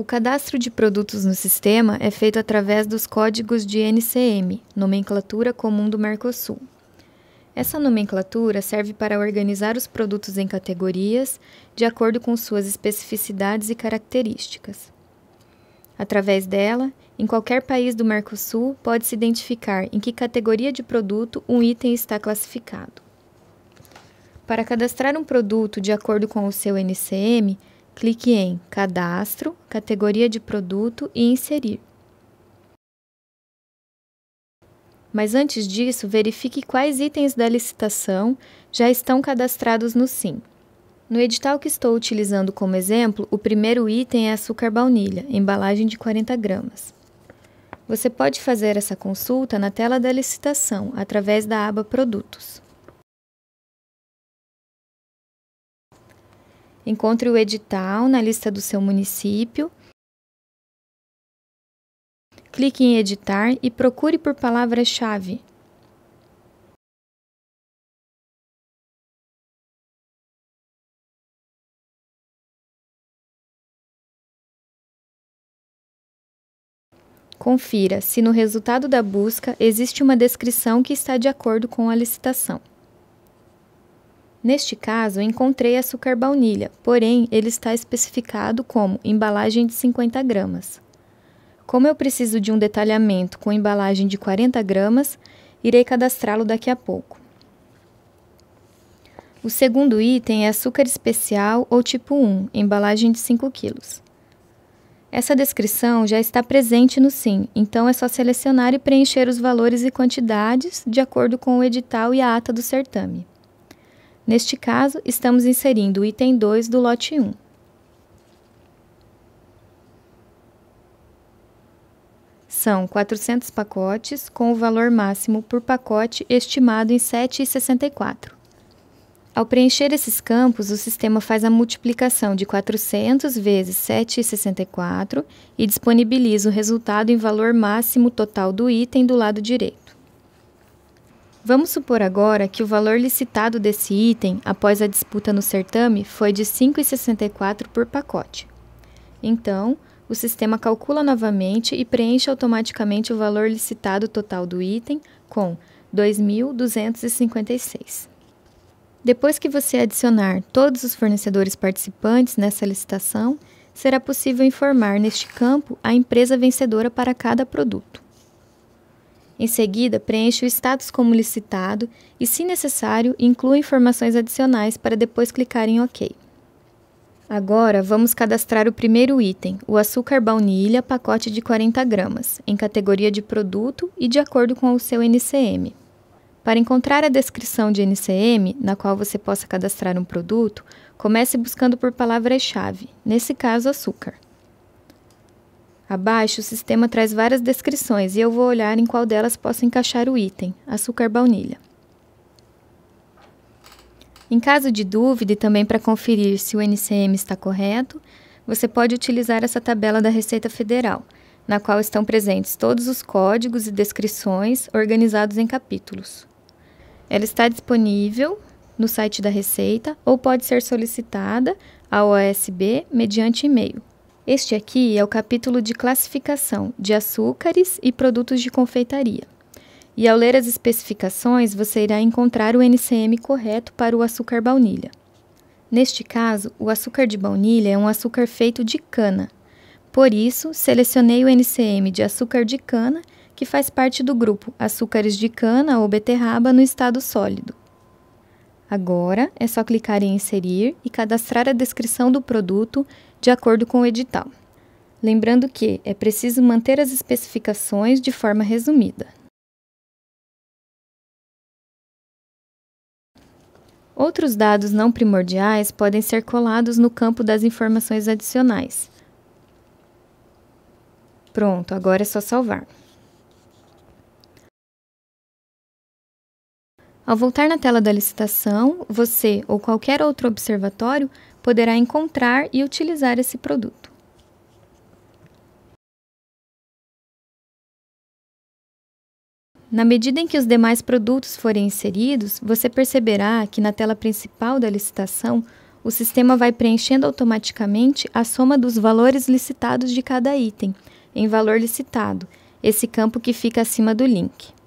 O cadastro de produtos no sistema é feito através dos códigos de NCM, Nomenclatura Comum do Mercosul. Essa nomenclatura serve para organizar os produtos em categorias de acordo com suas especificidades e características. Através dela, em qualquer país do Mercosul, pode-se identificar em que categoria de produto um item está classificado. Para cadastrar um produto de acordo com o seu NCM, Clique em Cadastro, Categoria de Produto e Inserir. Mas antes disso, verifique quais itens da licitação já estão cadastrados no SIM. No edital que estou utilizando como exemplo, o primeiro item é açúcar baunilha, embalagem de 40 gramas. Você pode fazer essa consulta na tela da licitação, através da aba Produtos. Encontre o edital na lista do seu município. Clique em editar e procure por palavra-chave. Confira se no resultado da busca existe uma descrição que está de acordo com a licitação. Neste caso, encontrei açúcar baunilha, porém ele está especificado como embalagem de 50 gramas. Como eu preciso de um detalhamento com embalagem de 40 gramas, irei cadastrá-lo daqui a pouco. O segundo item é açúcar especial ou tipo 1, embalagem de 5 kg. Essa descrição já está presente no SIM, então é só selecionar e preencher os valores e quantidades de acordo com o edital e a ata do certame. Neste caso, estamos inserindo o item 2 do lote 1. São 400 pacotes, com o valor máximo por pacote estimado em 7,64. Ao preencher esses campos, o sistema faz a multiplicação de 400 vezes 7,64 e disponibiliza o resultado em valor máximo total do item do lado direito. Vamos supor agora que o valor licitado desse item após a disputa no certame foi de R$ 5,64 por pacote. Então, o sistema calcula novamente e preenche automaticamente o valor licitado total do item com 2.256. Depois que você adicionar todos os fornecedores participantes nessa licitação, será possível informar neste campo a empresa vencedora para cada produto. Em seguida, preencha o status como licitado e, se necessário, inclua informações adicionais para depois clicar em OK. Agora, vamos cadastrar o primeiro item, o açúcar baunilha pacote de 40 gramas, em categoria de produto e de acordo com o seu NCM. Para encontrar a descrição de NCM, na qual você possa cadastrar um produto, comece buscando por palavra-chave, nesse caso açúcar. Abaixo, o sistema traz várias descrições e eu vou olhar em qual delas posso encaixar o item, açúcar baunilha. Em caso de dúvida e também para conferir se o NCM está correto, você pode utilizar essa tabela da Receita Federal, na qual estão presentes todos os códigos e descrições organizados em capítulos. Ela está disponível no site da Receita ou pode ser solicitada ao OSB mediante e-mail. Este aqui é o capítulo de classificação de açúcares e produtos de confeitaria. E ao ler as especificações, você irá encontrar o NCM correto para o açúcar baunilha. Neste caso, o açúcar de baunilha é um açúcar feito de cana. Por isso, selecionei o NCM de açúcar de cana, que faz parte do grupo açúcares de cana ou beterraba no estado sólido. Agora é só clicar em inserir e cadastrar a descrição do produto de acordo com o edital. Lembrando que é preciso manter as especificações de forma resumida. Outros dados não primordiais podem ser colados no campo das informações adicionais. Pronto, agora é só salvar. Ao voltar na tela da licitação, você ou qualquer outro observatório poderá encontrar e utilizar esse produto. Na medida em que os demais produtos forem inseridos, você perceberá que na tela principal da licitação, o sistema vai preenchendo automaticamente a soma dos valores licitados de cada item, em valor licitado, esse campo que fica acima do link.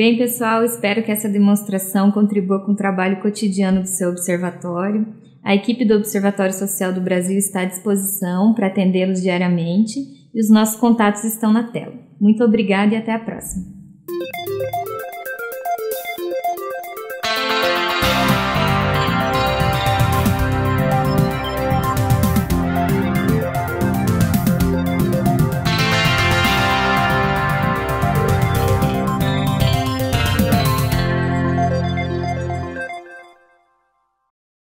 Bem, pessoal, espero que essa demonstração contribua com o trabalho cotidiano do seu observatório. A equipe do Observatório Social do Brasil está à disposição para atendê-los diariamente e os nossos contatos estão na tela. Muito obrigada e até a próxima.